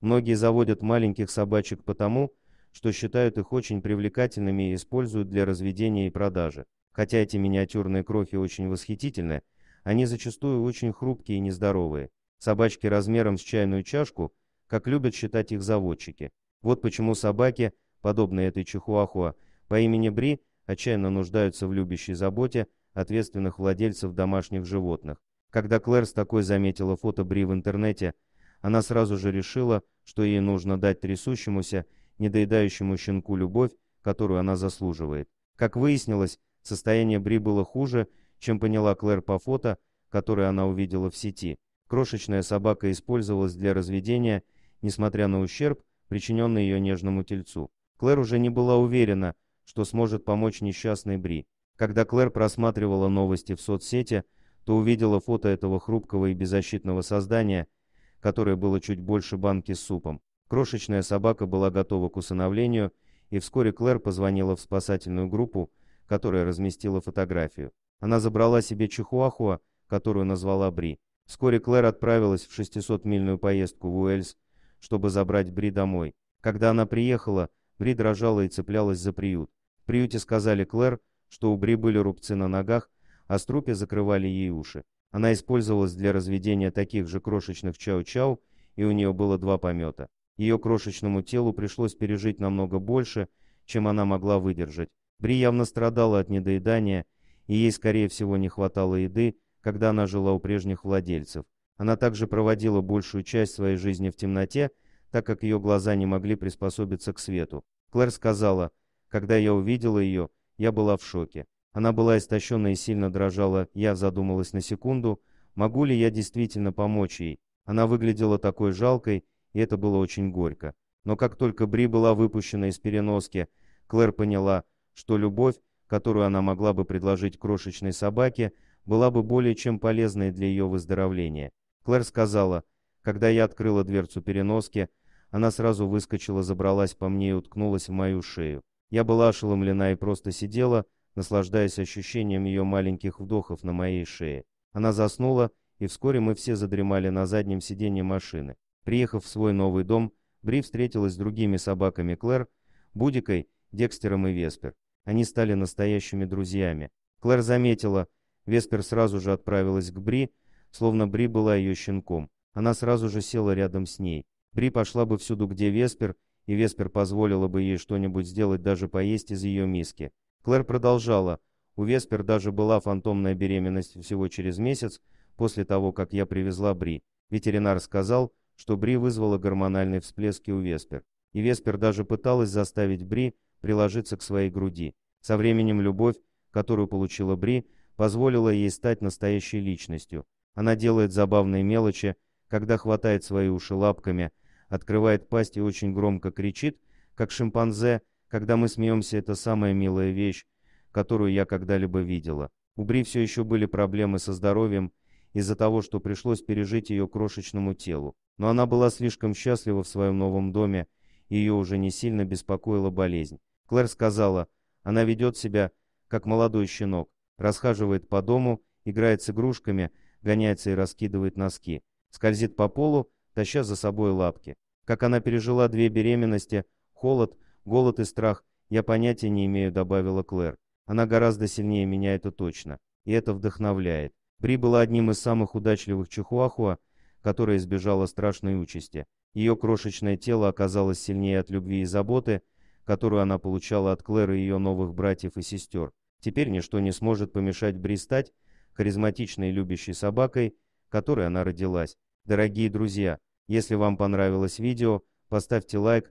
Многие заводят маленьких собачек потому, что считают их очень привлекательными и используют для разведения и продажи. Хотя эти миниатюрные крохи очень восхитительны, они зачастую очень хрупкие и нездоровые. Собачки размером с чайную чашку, как любят считать их заводчики. Вот почему собаки, подобные этой чихуахуа, по имени Бри, отчаянно нуждаются в любящей заботе ответственных владельцев домашних животных. Когда Клэр с такой заметила фото Бри в интернете – она сразу же решила, что ей нужно дать трясущемуся, недоедающему щенку любовь, которую она заслуживает. Как выяснилось, состояние Бри было хуже, чем поняла Клэр по фото, которое она увидела в сети. Крошечная собака использовалась для разведения, несмотря на ущерб, причиненный ее нежному тельцу. Клэр уже не была уверена, что сможет помочь несчастной Бри. Когда Клэр просматривала новости в соцсети, то увидела фото этого хрупкого и беззащитного создания – которой было чуть больше банки с супом. Крошечная собака была готова к усыновлению, и вскоре Клэр позвонила в спасательную группу, которая разместила фотографию. Она забрала себе чихуахуа, которую назвала Бри. Вскоре Клэр отправилась в 600-мильную поездку в Уэльс, чтобы забрать Бри домой. Когда она приехала, Бри дрожала и цеплялась за приют. В приюте сказали Клэр, что у Бри были рубцы на ногах, а струпе закрывали ей уши. Она использовалась для разведения таких же крошечных чау-чау, и у нее было два помета. Ее крошечному телу пришлось пережить намного больше, чем она могла выдержать. Бри явно страдала от недоедания, и ей, скорее всего, не хватало еды, когда она жила у прежних владельцев. Она также проводила большую часть своей жизни в темноте, так как ее глаза не могли приспособиться к свету. Клэр сказала, «Когда я увидела ее, я была в шоке. Она была истощена и сильно дрожала. Я задумалась на секунду, могу ли я действительно помочь ей. Она выглядела такой жалкой, и это было очень горько. Но как только Бри была выпущена из переноски, Клэр поняла, что любовь, которую она могла бы предложить крошечной собаке, была бы более чем полезной для ее выздоровления. Клэр сказала, когда я открыла дверцу переноски, она сразу выскочила, забралась по мне и уткнулась в мою шею. Я была ошеломлена и просто сидела, наслаждаясь ощущением ее маленьких вдохов на моей шее. Она заснула, и вскоре мы все задремали на заднем сиденье машины. Приехав в свой новый дом, Бри встретилась с другими собаками Клэр, Будикой, Декстером и Веспер. Они стали настоящими друзьями. Клэр заметила, Веспер сразу же отправилась к Бри, словно Бри была ее щенком. Она сразу же села рядом с ней. Бри пошла бы всюду, где Веспер, и Веспер позволила бы ей что-нибудь сделать, даже поесть из ее миски. Клэр продолжала. У Веспер даже была фантомная беременность всего через месяц после того, как я привезла Бри. Ветеринар сказал, что Бри вызвала гормональные всплески у Веспер. И Веспер даже пыталась заставить Бри приложиться к своей груди. Со временем любовь, которую получила Бри, позволила ей стать настоящей личностью. Она делает забавные мелочи, когда хватает свои уши лапками, открывает пасть и очень громко кричит, как шимпанзе, когда мы смеемся, это самая милая вещь, которую я когда-либо видела. У Бри все еще были проблемы со здоровьем из-за того, что пришлось пережить ее крошечному телу. Но она была слишком счастлива в своем новом доме, и ее уже не сильно беспокоила болезнь. Клэр сказала, она ведет себя, как молодой щенок, расхаживает по дому, играет с игрушками, гоняется и раскидывает носки, скользит по полу, таща за собой лапки. Как она пережила две беременности, холод – Голод и страх я понятия не имею, добавила Клэр. Она гораздо сильнее меня, это точно. И это вдохновляет. Бри была одним из самых удачливых Чихуахуа, которая избежала страшной участи. Ее крошечное тело оказалось сильнее от любви и заботы, которую она получала от Клэр и ее новых братьев и сестер. Теперь ничто не сможет помешать Бри стать харизматичной любящей собакой, которой она родилась. Дорогие друзья, если вам понравилось видео, поставьте лайк,